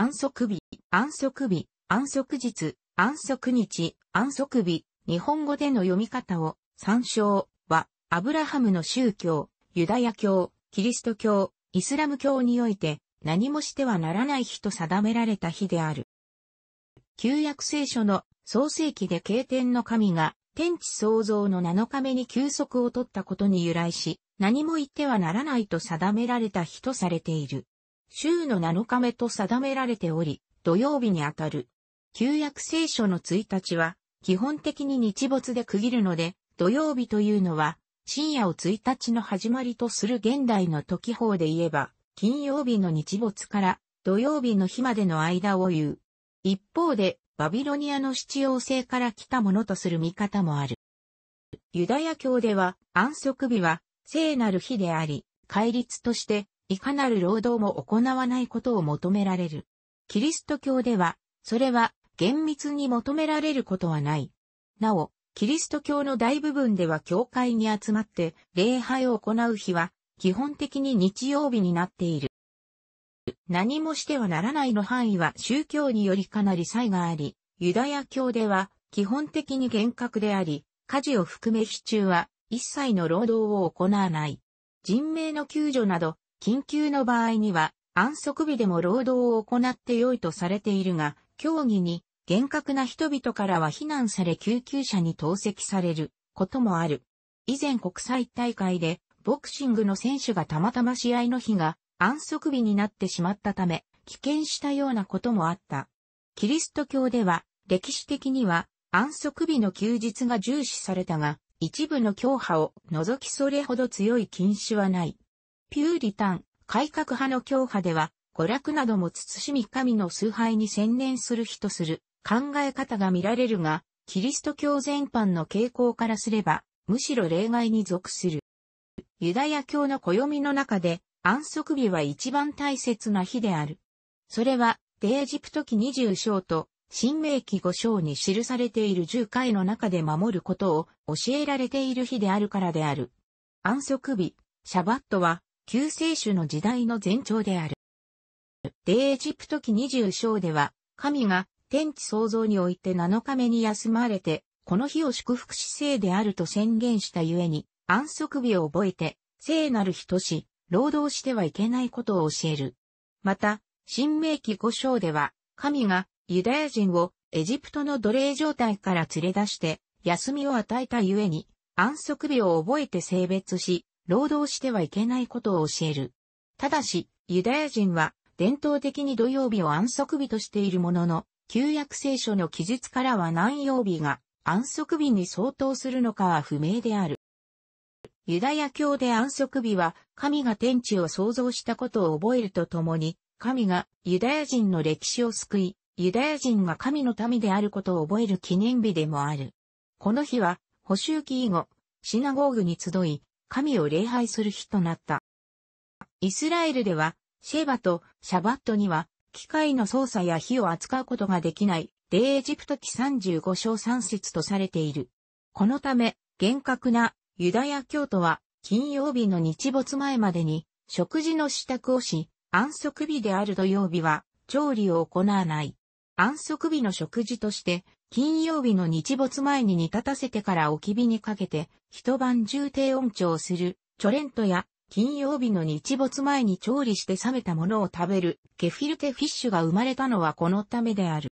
安息日、安息日、安息日、安息日、安息日、日本語での読み方を参照は、アブラハムの宗教、ユダヤ教、キリスト教、イスラム教において何もしてはならない日と定められた日である。旧約聖書の創世記で経典の神が天地創造の7日目に休息を取ったことに由来し、何も言ってはならないと定められた日とされている。週の7日目と定められており、土曜日にあたる。旧約聖書の1日は、基本的に日没で区切るので、土曜日というのは、深夜を1日の始まりとする現代の時法で言えば、金曜日の日没から土曜日の日までの間を言う。一方で、バビロニアの七要星から来たものとする見方もある。ユダヤ教では、安息日は、聖なる日であり、戒律として、いかなる労働も行わないことを求められる。キリスト教では、それは厳密に求められることはない。なお、キリスト教の大部分では教会に集まって礼拝を行う日は、基本的に日曜日になっている。何もしてはならないの範囲は宗教によりかなり差異があり、ユダヤ教では基本的に厳格であり、家事を含め日中は一切の労働を行わない。人命の救助など緊急の場合には、安息日でも労働を行って良いとされているが、競技に厳格な人々からは非難され救急車に投石されることもある。以前国際大会でボクシングの選手がたまたま試合の日が安息日になってしまったため、棄権したようなこともあった。キリスト教では歴史的には安息日の休日が重視されたが、一部の教派を除きそれほど強い禁止はない。ピューリタン、改革派の教派では、娯楽なども慎み神の崇拝に専念する日とする考え方が見られるが、キリスト教全般の傾向からすれば、むしろ例外に属する。ユダヤ教の暦の中で、安息日は一番大切な日である。それは、デエジプト記20章と、新明記5章に記されている10回の中で守ることを教えられている日であるからである。安息日、シャバットは、救世主の時代の前兆である。でエジプト記20章では、神が天地創造において7日目に休まれて、この日を祝福し聖であると宣言したゆえに、安息日を覚えて、聖なる日とし、労働してはいけないことを教える。また、新明記5章では、神がユダヤ人をエジプトの奴隷状態から連れ出して、休みを与えたゆえに、安息日を覚えて性別し、労働してはいけないことを教える。ただし、ユダヤ人は伝統的に土曜日を安息日としているものの、旧約聖書の記述からは何曜日が安息日に相当するのかは不明である。ユダヤ教で安息日は神が天地を創造したことを覚えるとともに、神がユダヤ人の歴史を救い、ユダヤ人が神の民であることを覚える記念日でもある。この日は、補修期以後、シナゴーグに集い、神を礼拝する日となった。イスラエルでは、シェバとシャバットには、機械の操作や火を扱うことができない、でエジプト記35章3節とされている。このため、厳格なユダヤ教徒は、金曜日の日没前までに、食事の支度をし、安息日である土曜日は、調理を行わない。安息日の食事として、金曜日の日没前に煮立たせてから置き火にかけて、一晩中低温調する、チョレントや、金曜日の日没前に調理して冷めたものを食べる、ケフィルテフィッシュが生まれたのはこのためである。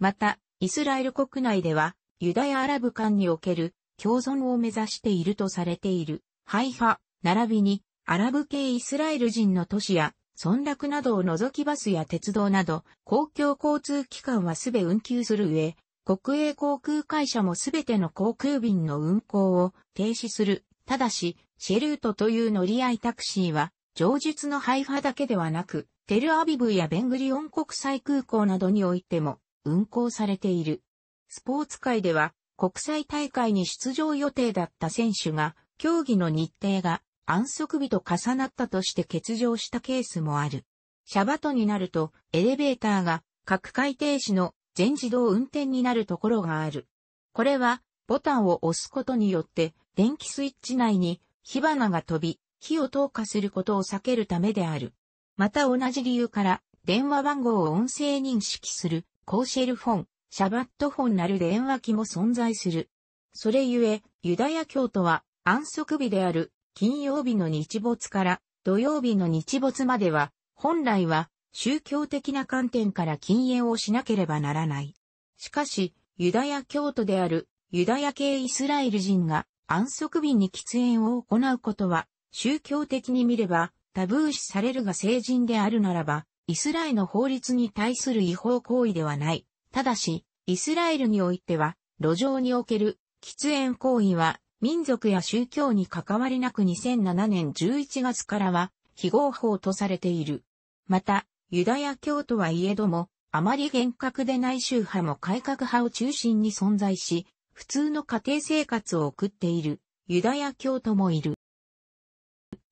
また、イスラエル国内では、ユダヤアラブ間における共存を目指しているとされている、ハイハ、並びに、アラブ系イスラエル人の都市や、村落などを除きバスや鉄道など、公共交通機関はすべ運休する上、国営航空会社もすべての航空便の運航を停止する。ただし、シェルートという乗り合いタクシーは、上述のハイファだけではなく、テルアビブやベングリオン国際空港などにおいても運航されている。スポーツ界では、国際大会に出場予定だった選手が、競技の日程が安息日と重なったとして欠場したケースもある。シャバトになると、エレベーターが各回停止の全自動運転になるところがある。これは、ボタンを押すことによって、電気スイッチ内に火花が飛び、火を投下することを避けるためである。また同じ理由から、電話番号を音声認識する、コーシェルフォン、シャバットフォンなる電話機も存在する。それゆえ、ユダヤ教徒は安息日である金曜日の日没から土曜日の日没までは、本来は宗教的な観点から禁煙をしなければならない。しかし、ユダヤ教徒であるユダヤ系イスラエル人が安息日に喫煙を行うことは、宗教的に見ればタブー視されるが成人であるならば、イスラエルの法律に対する違法行為ではない。ただし、イスラエルにおいては、路上における喫煙行為は民族や宗教に関わりなく2007年11月からは非合法とされている。また、ユダヤ教とはいえども、あまり厳格でない宗派も改革派を中心に存在し、普通の家庭生活を送っているユダヤ教徒もいる。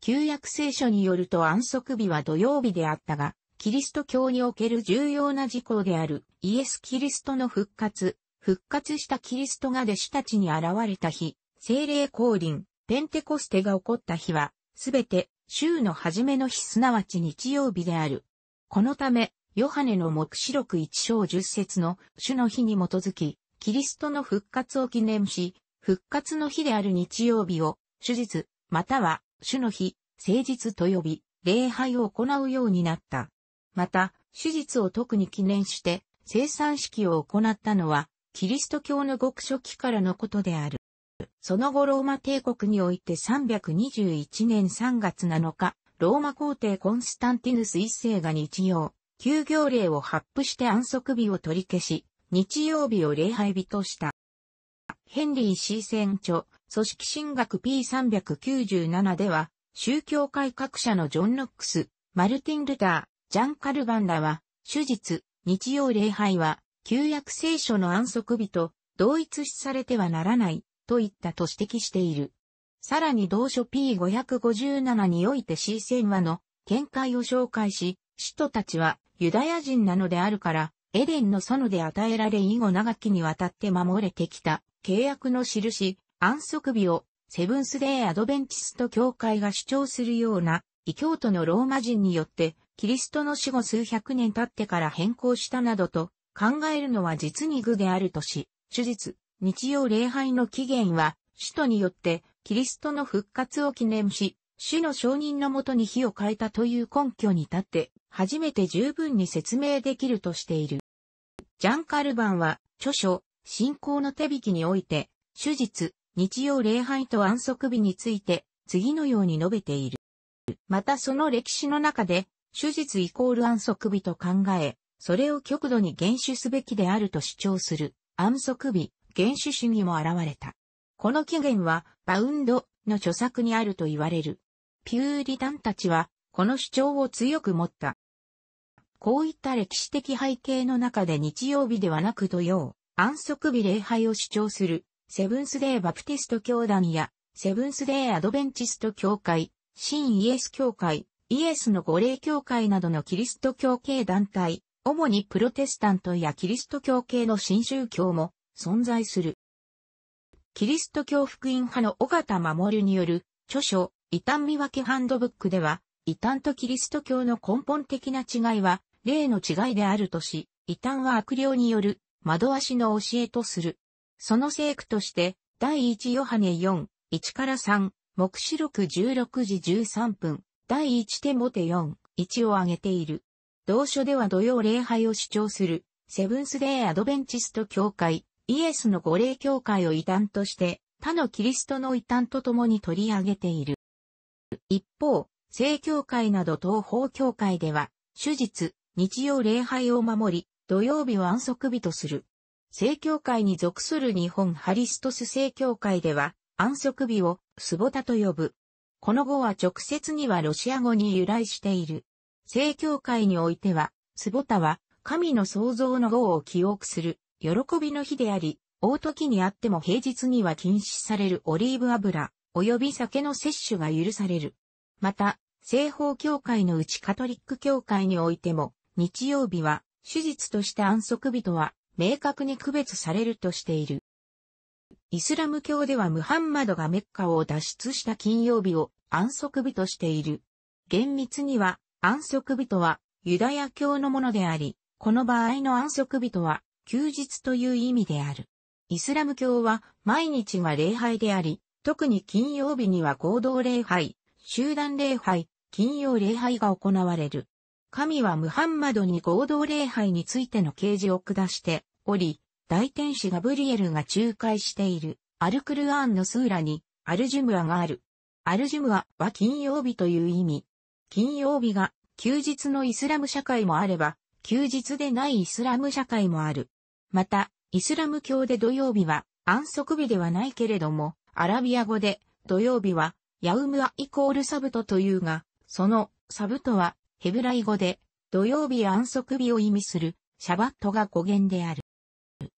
旧約聖書によると安息日は土曜日であったが、キリスト教における重要な事項であるイエス・キリストの復活、復活したキリストが弟子たちに現れた日、精霊降臨、ペンテコステが起こった日は、すべて週の初めの日すなわち日曜日である。このため、ヨハネの目視録一章十節の主の日に基づき、キリストの復活を記念し、復活の日である日曜日を、手術、または、主の日、誠実と呼び、礼拝を行うようになった。また、手術を特に記念して、生産式を行ったのは、キリスト教の極初期からのことである。その後ローマ帝国において321年3月7日、ローマ皇帝コンスタンティヌス一世が日曜、休業令を発布して安息日を取り消し、日曜日を礼拝日とした。ヘンリー C チ著、組織神学 P397 では、宗教改革者のジョン・ノックス、マルティン・ルター、ジャン・カルバンらは、手術、日曜礼拝は、旧約聖書の安息日と同一視されてはならないといったと指摘している。さらに同書 P557 において C 戦話の見解を紹介し、使徒たちはユダヤ人なのであるから、エデンの園で与えられ以後長きにわたって守れてきた契約の印、安息日をセブンスデーアドベンチスト教会が主張するような異教徒のローマ人によってキリストの死後数百年経ってから変更したなどと考えるのは実に愚であるとし、手術、日曜礼拝の起源は、使徒によって、キリストの復活を記念し、主の承認のもとに火を変えたという根拠に立って、初めて十分に説明できるとしている。ジャン・カルバンは、著書、信仰の手引きにおいて、手術、日曜礼拝と安息日について、次のように述べている。またその歴史の中で、手術イコール安息日と考え、それを極度に厳守すべきであると主張する、安息日、原始主義も現れた。この起源は、バウンドの著作にあると言われる。ピューリタンたちは、この主張を強く持った。こういった歴史的背景の中で日曜日ではなく土曜、安息日礼拝を主張する、セブンスデーバプティスト教団や、セブンスデーアドベンチスト教会、新イエス教会、イエスの御霊教会などのキリスト教系団体、主にプロテスタントやキリスト教系の新宗教も存在する。キリスト教福音派の尾形守による著書、異端見分けハンドブックでは、異端とキリスト教の根本的な違いは、例の違いであるとし、異端は悪霊による惑わしの教えとする。その聖句として、第1ヨハネ4、1から3、目視録16時13分、第1テモテ4、1を挙げている。同書では土曜礼拝を主張する、セブンスデーアドベンチスト教会、イエスの御霊教会を異端として他のキリストの異端と共に取り上げている。一方、聖教会など東方教会では、手術、日曜礼拝を守り、土曜日を安息日とする。聖教会に属する日本ハリストス聖教会では、安息日をスボタと呼ぶ。この語は直接にはロシア語に由来している。聖教会においては、スボタは神の創造の語を記憶する喜びの日であり、大時にあっても平日には禁止されるオリーブ油、及び酒の摂取が許される。また、西方教会のうちカトリック教会においても、日曜日は、手術として安息日とは、明確に区別されるとしている。イスラム教ではムハンマドがメッカを脱出した金曜日を安息日としている。厳密には、安息日とは、ユダヤ教のものであり、この場合の安息日とは、休日という意味である。イスラム教は毎日が礼拝であり、特に金曜日には合同礼拝、集団礼拝、金曜礼拝が行われる。神はムハンマドに合同礼拝についての啓示を下しており、大天使ガブリエルが仲介しているアルクルアーンのスーラにアルジュムアがある。アルジュムアは金曜日という意味。金曜日が休日のイスラム社会もあれば、休日でないイスラム社会もある。また、イスラム教で土曜日は安息日ではないけれども、アラビア語で土曜日はヤウムアイコールサブトというが、そのサブトはヘブライ語で土曜日安息日を意味するシャバットが語源である。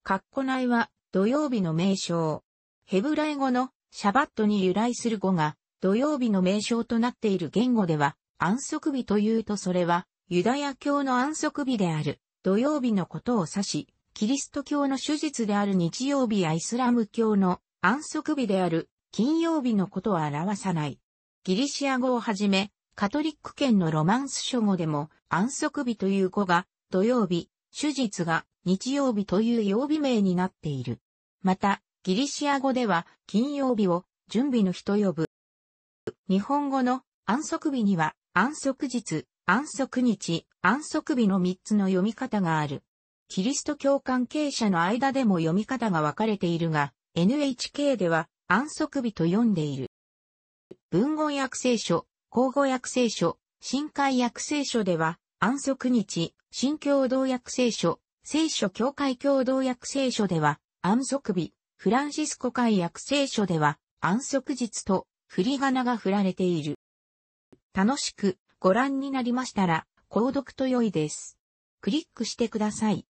カッコ内は土曜日の名称。ヘブライ語のシャバットに由来する語が土曜日の名称となっている言語では安息日というとそれはユダヤ教の安息日である土曜日のことを指し、キリスト教の手術である日曜日やイスラム教の安息日である金曜日のことは表さない。ギリシア語をはじめ、カトリック圏のロマンス書語でも安息日という語が土曜日、手術が日曜日という曜日名になっている。また、ギリシア語では金曜日を準備の日と呼ぶ。日本語の安息日には安息日、安息日、安息日の3つの読み方がある。キリスト教関係者の間でも読み方が分かれているが、NHK では安息日と読んでいる。文言訳聖書、口語訳聖書、新海訳聖書では、安息日、新共同訳聖書、聖書教会共同訳聖書では、安息日、フランシスコ会訳聖書では、安息日と、振り仮名が振られている。楽しくご覧になりましたら、購読と良いです。クリックしてください。